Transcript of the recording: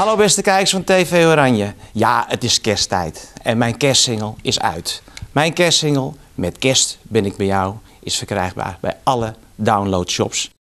Hallo beste kijkers van TV Oranje. Ja, het is kersttijd en mijn kerstsingel is uit. Mijn kerstsingel Met Kerst ben ik bij jou is verkrijgbaar bij alle downloadshops.